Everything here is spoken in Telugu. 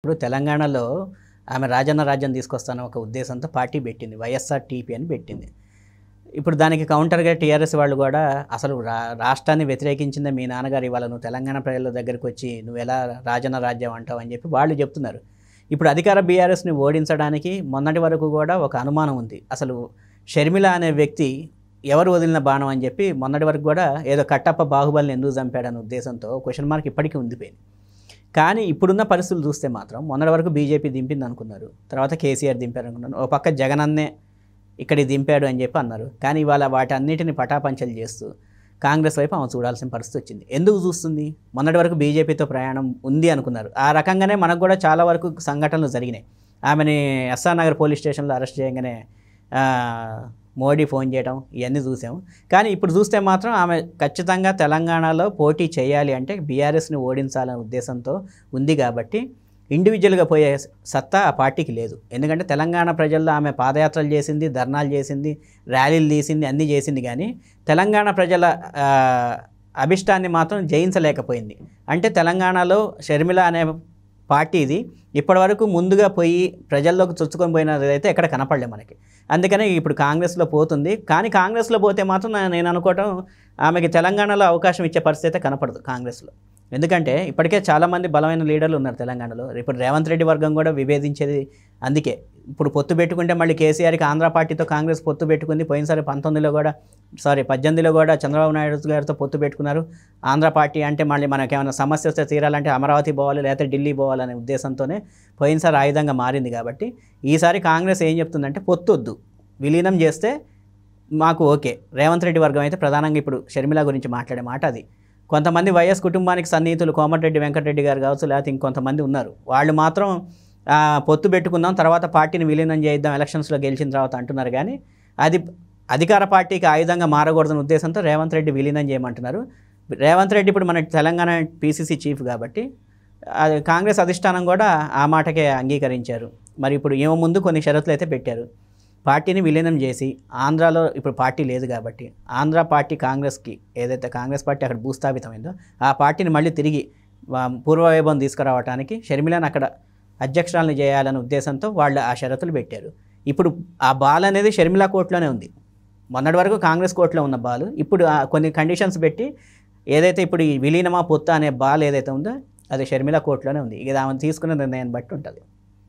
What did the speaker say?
ఇప్పుడు తెలంగాణలో ఆమె రాజన్న రాజ్యం తీసుకొస్తాన ఒక ఉద్దేశంతో పార్టీ పెట్టింది వైఎస్ఆర్ టీపీ అని పెట్టింది ఇప్పుడు దానికి కౌంటర్గా టీఆర్ఎస్ వాళ్ళు కూడా అసలు రా రాష్ట్రాన్ని వ్యతిరేకించిందే మీ నాన్నగారు ఇవాళ నువ్వు తెలంగాణ ప్రజల దగ్గరికి వచ్చి నువ్వు ఎలా రాజన్న రాజ్యం అంటావు అని చెప్పి వాళ్ళు చెప్తున్నారు ఇప్పుడు అధికార బీఆర్ఎస్ని ఓడించడానికి మొన్నటి వరకు కూడా ఒక అనుమానం ఉంది అసలు షర్మిల అనే వ్యక్తి ఎవరు వదిలిన బాణం అని చెప్పి మొన్నటి వరకు కూడా ఏదో కట్టప్ప బాహుబలిని ఎందుకు చంపాడనే ఉద్దేశంతో క్వశ్చన్ మార్క్ ఇప్పటికీ ఉండిపోయింది కానీ ఇప్పుడున్న పరిస్థితులు చూస్తే మాత్రం మొన్నటి వరకు బీజేపీ దింపింది అనుకున్నారు తర్వాత కేసీఆర్ దింపారు అనుకున్నారు ఒక పక్క జగనన్నే ఇక్కడ దింపాడు అని చెప్పి అన్నారు కానీ ఇవాళ వాటన్నిటిని పటాపంచలు చేస్తూ కాంగ్రెస్ వైపు ఆమె చూడాల్సిన పరిస్థితి వచ్చింది ఎందుకు చూస్తుంది మొన్నటి వరకు బీజేపీతో ప్రయాణం ఉంది అనుకున్నారు ఆ రకంగానే మనకు కూడా చాలా వరకు సంఘటనలు జరిగినాయి ఆమెని ఎస్ఆర్ నగర్ పోలీస్ స్టేషన్లో అరెస్ట్ చేయగానే మోడీ ఫోన్ చేయడం ఇవన్నీ చూసాము కానీ ఇప్పుడు చూస్తే మాత్రం ఆమె ఖచ్చితంగా తెలంగాణలో పోటీ చేయాలి అంటే బీఆర్ఎస్ని ఓడించాలనే ఉద్దేశంతో ఉంది కాబట్టి ఇండివిజువల్గా పోయే సత్తా ఆ పార్టీకి లేదు ఎందుకంటే తెలంగాణ ప్రజల్లో ఆమె పాదయాత్రలు చేసింది ధర్నాలు చేసింది ర్యాలీలు తీసింది అన్నీ చేసింది కానీ తెలంగాణ ప్రజల అభిష్టాన్ని మాత్రం జయించలేకపోయింది అంటే తెలంగాణలో షర్మిల అనే పార్టీ ఇది ఇప్పటివరకు ముందుగా పోయి ప్రజల్లోకి చొచ్చుకొని పోయినదైతే ఎక్కడ కనపడలే మనకి అందుకనే ఇప్పుడు కాంగ్రెస్లో పోతుంది కానీ కాంగ్రెస్లో పోతే మాత్రం నేను అనుకోవటం ఆమెకి తెలంగాణలో అవకాశం ఇచ్చే పరిస్థితి అయితే కనపడదు కాంగ్రెస్లో ఎందుకంటే ఇప్పటికే చాలామంది బలమైన లీడర్లు ఉన్నారు తెలంగాణలో ఇప్పుడు రేవంత్ రెడ్డి వర్గం కూడా విభేదించేది అందుకే ఇప్పుడు పొత్తు పెట్టుకుంటే మళ్ళీ కేసీఆర్కి ఆంధ్ర పార్టీతో కాంగ్రెస్ పొత్తు పెట్టుకుంది పోయినసారి పంతొమ్మిదిలో కూడా సారీ పద్దెనిమిదిలో కూడా చంద్రబాబు నాయుడు గారితో పొత్తు పెట్టుకున్నారు ఆంధ్ర పార్టీ అంటే మళ్ళీ మనకు ఏమైనా సమస్య వస్తే తీరాలంటే అమరావతి పోవాలి లేకపోతే ఢిల్లీ పోవాలనే ఉద్దేశంతోనే పోయినసారి ఆయుధంగా మారింది కాబట్టి ఈసారి కాంగ్రెస్ ఏం చెప్తుందంటే పొత్తు వద్దు విలీనం చేస్తే మాకు ఓకే రేవంత్ రెడ్డి వర్గం అయితే ప్రధానంగా ఇప్పుడు షర్మిల గురించి మాట్లాడే మాట అది కొంతమంది వైఎస్ కుటుంబానికి సన్నిహితులు కోమటిరెడ్డి వెంకటరెడ్డి గారు కావచ్చు లేకపోతే ఇంకొంతమంది ఉన్నారు వాళ్ళు మాత్రం పొత్తు పెట్టుకుందాం తర్వాత పార్టీని విలీనం చేద్దాం ఎలక్షన్స్లో గెలిచిన తర్వాత అంటున్నారు కానీ అది అధికార పార్టీకి ఆయుధంగా మారకూడదన్న ఉద్దేశంతో రేవంత్ రెడ్డి విలీనం చేయమంటున్నారు రేవంత్ రెడ్డి ఇప్పుడు మన తెలంగాణ పీసీసీ చీఫ్ కాబట్టి అది కాంగ్రెస్ అధిష్టానం కూడా ఆ మాటకే అంగీకరించారు మరి ఇప్పుడు ఏమో ముందు కొన్ని షరతులు అయితే పెట్టారు పార్టీని విలీనం చేసి ఆంధ్రాలో ఇప్పుడు పార్టీ లేదు కాబట్టి ఆంధ్ర పార్టీ కాంగ్రెస్కి ఏదైతే కాంగ్రెస్ పార్టీ అక్కడ భూస్థాపితమైందో ఆ పార్టీని మళ్ళీ తిరిగి పూర్వవైభవం తీసుకురావడానికి షర్మిలాని అక్కడ అధ్యక్షురాలను చేయాలనే ఉద్దేశంతో వాళ్ళు ఆ షరతులు పెట్టారు ఇప్పుడు ఆ బాల్ అనేది షర్మిలా కోర్టులోనే ఉంది మొన్నటి వరకు కాంగ్రెస్ కోర్టులో ఉన్న బాల్ ఇప్పుడు కొన్ని కండిషన్స్ పెట్టి ఏదైతే ఇప్పుడు ఈ విలీనమా పొత్త అనే బాల్ ఏదైతే ఉందో అది షర్మిలా కోర్టులోనే ఉంది ఇది ఆమె తీసుకున్న నిర్ణయాన్ని బట్టి ఉంటుంది